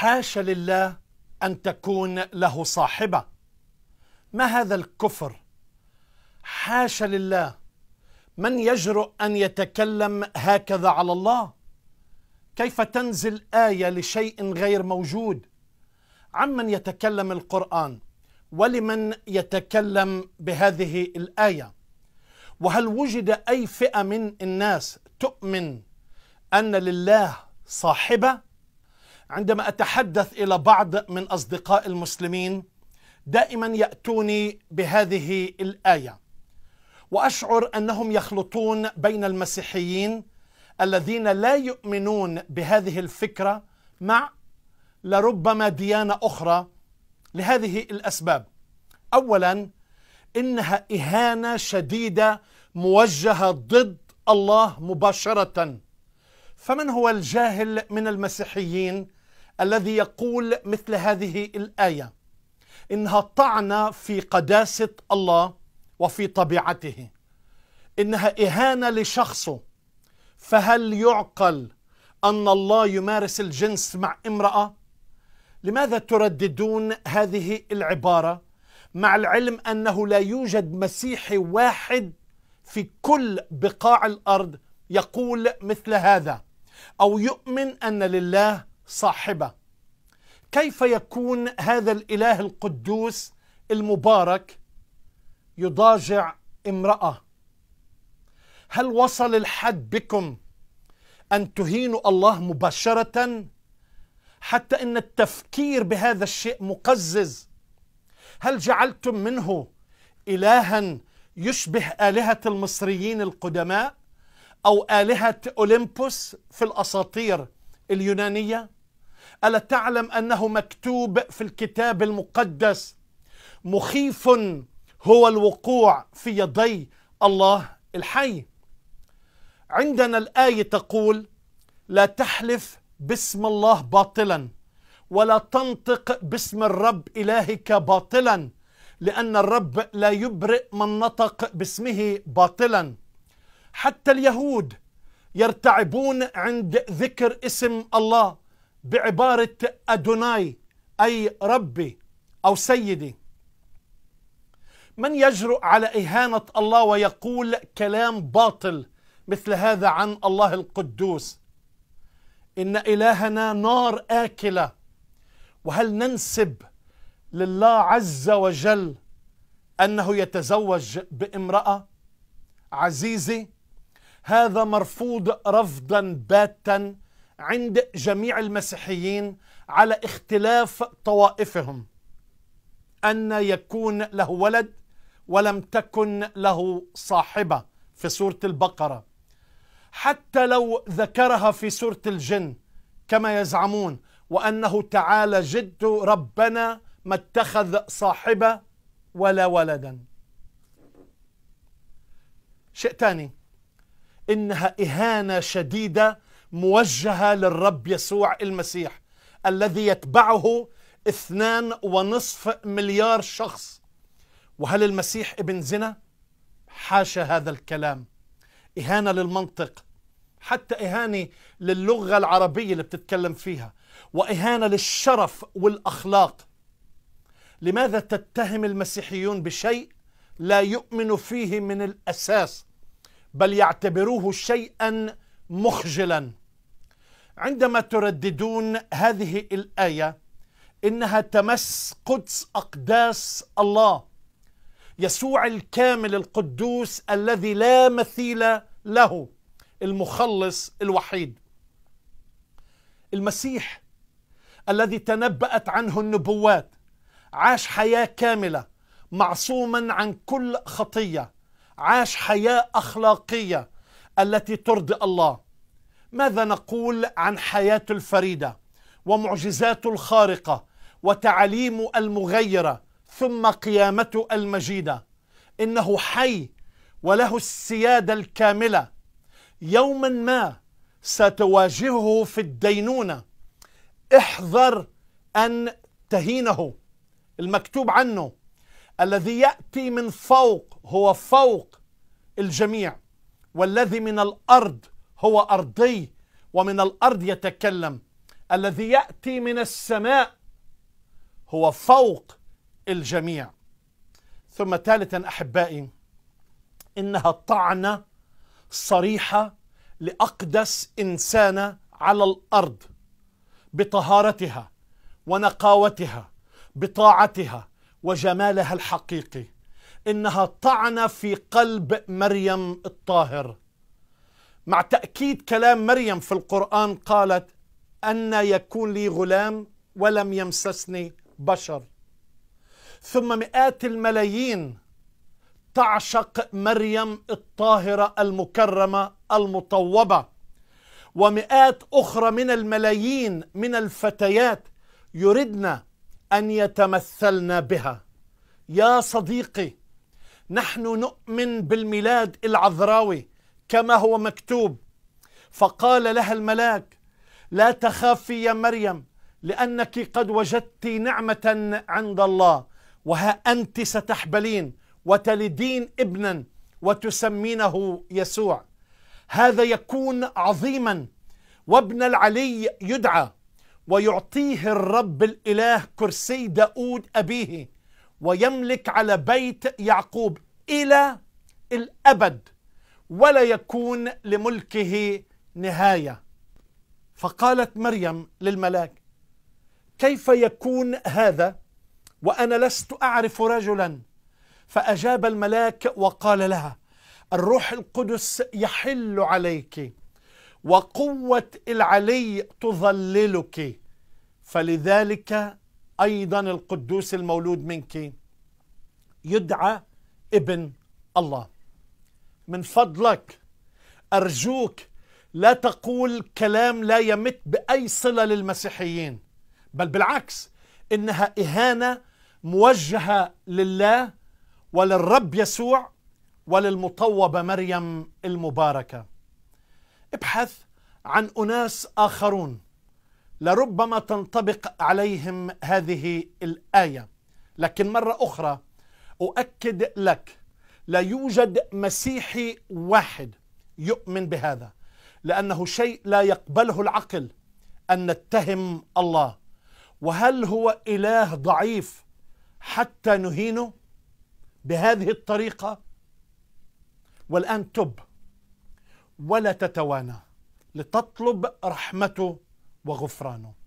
حاشا لله أن تكون له صاحبة ما هذا الكفر حاشا لله من يجرؤ أن يتكلم هكذا على الله كيف تنزل آية لشيء غير موجود عمن يتكلم القرآن ولمن يتكلم بهذه الآية وهل وجد أي فئة من الناس تؤمن أن لله صاحبة عندما اتحدث الى بعض من اصدقاء المسلمين دائما ياتوني بهذه الايه واشعر انهم يخلطون بين المسيحيين الذين لا يؤمنون بهذه الفكره مع لربما ديانه اخرى لهذه الاسباب اولا انها اهانه شديده موجهه ضد الله مباشره فمن هو الجاهل من المسيحيين الذي يقول مثل هذه الايه انها طعنه في قداسه الله وفي طبيعته انها اهانه لشخصه فهل يعقل ان الله يمارس الجنس مع امراه لماذا ترددون هذه العباره مع العلم انه لا يوجد مسيحي واحد في كل بقاع الارض يقول مثل هذا او يؤمن ان لله صاحبه كيف يكون هذا الاله القدوس المبارك يضاجع امراه هل وصل الحد بكم ان تهينوا الله مباشره حتى ان التفكير بهذا الشيء مقزز هل جعلتم منه الها يشبه الهه المصريين القدماء او الهه اولمبوس في الاساطير اليونانيه ألا تعلم أنه مكتوب في الكتاب المقدس مخيف هو الوقوع في يدي الله الحي عندنا الآية تقول لا تحلف باسم الله باطلا ولا تنطق باسم الرب إلهك باطلا لأن الرب لا يبرئ من نطق باسمه باطلا حتى اليهود يرتعبون عند ذكر اسم الله بعبارة أدوناي أي ربي أو سيدي من يجرؤ على إهانة الله ويقول كلام باطل مثل هذا عن الله القدوس إن إلهنا نار آكلة وهل ننسب لله عز وجل أنه يتزوج بامرأة عزيزي هذا مرفوض رفضا باتا عند جميع المسيحيين على اختلاف طوائفهم أن يكون له ولد ولم تكن له صاحبة في سورة البقرة حتى لو ذكرها في سورة الجن كما يزعمون وأنه تعالى جد ربنا ما اتخذ صاحبة ولا ولدا شيء ثاني إنها إهانة شديدة موجهة للرب يسوع المسيح الذي يتبعه اثنان ونصف مليار شخص وهل المسيح ابن زنا؟ حاشا هذا الكلام إهانة للمنطق حتى إهانة للغة العربية اللي بتتكلم فيها وإهانة للشرف والأخلاق لماذا تتهم المسيحيون بشيء لا يؤمن فيه من الأساس بل يعتبروه شيئا مخجلا عندما ترددون هذه الايه انها تمس قدس اقداس الله يسوع الكامل القدوس الذي لا مثيل له المخلص الوحيد المسيح الذي تنبأت عنه النبوات عاش حياة كاملة معصوما عن كل خطية عاش حياة أخلاقية التي ترضي الله ماذا نقول عن حياته الفريده ومعجزاته الخارقه وتعاليمه المغيره ثم قيامته المجيده انه حي وله السياده الكامله يوما ما ستواجهه في الدينونه احذر ان تهينه المكتوب عنه الذي ياتي من فوق هو فوق الجميع والذي من الارض هو أرضي ومن الأرض يتكلم الذي يأتي من السماء هو فوق الجميع ثم ثالثا أحبائي إنها طعنة صريحة لأقدس إنسانة على الأرض بطهارتها ونقاوتها بطاعتها وجمالها الحقيقي انها طعنه في قلب مريم الطاهر مع تأكيد كلام مريم في القرآن قالت أن يكون لي غلام ولم يمسسني بشر ثم مئات الملايين تعشق مريم الطاهرة المكرمة المطوبة ومئات أخرى من الملايين من الفتيات يردن أن يتمثلن بها يا صديقي نحن نؤمن بالميلاد العذراوي كما هو مكتوب فقال لها الملاك لا تخافي يا مريم لأنك قد وجدت نعمة عند الله وها أنت ستحبلين وتلدين ابنا وتسمينه يسوع هذا يكون عظيما وابن العلي يدعى ويعطيه الرب الإله كرسي داود أبيه ويملك على بيت يعقوب إلى الأبد ولا يكون لملكه نهايه فقالت مريم للملاك كيف يكون هذا وانا لست اعرف رجلا فاجاب الملاك وقال لها الروح القدس يحل عليك وقوه العلي تظللك فلذلك ايضا القدوس المولود منك يدعى ابن الله من فضلك أرجوك لا تقول كلام لا يمت بأي صلة للمسيحيين بل بالعكس إنها إهانة موجهة لله وللرب يسوع وللمطوبة مريم المباركة ابحث عن أناس آخرون لربما تنطبق عليهم هذه الآية لكن مرة أخرى أؤكد لك لا يوجد مسيحي واحد يؤمن بهذا لأنه شيء لا يقبله العقل أن نتهم الله وهل هو إله ضعيف حتى نهينه بهذه الطريقة والآن تب ولا تتوانى لتطلب رحمته وغفرانه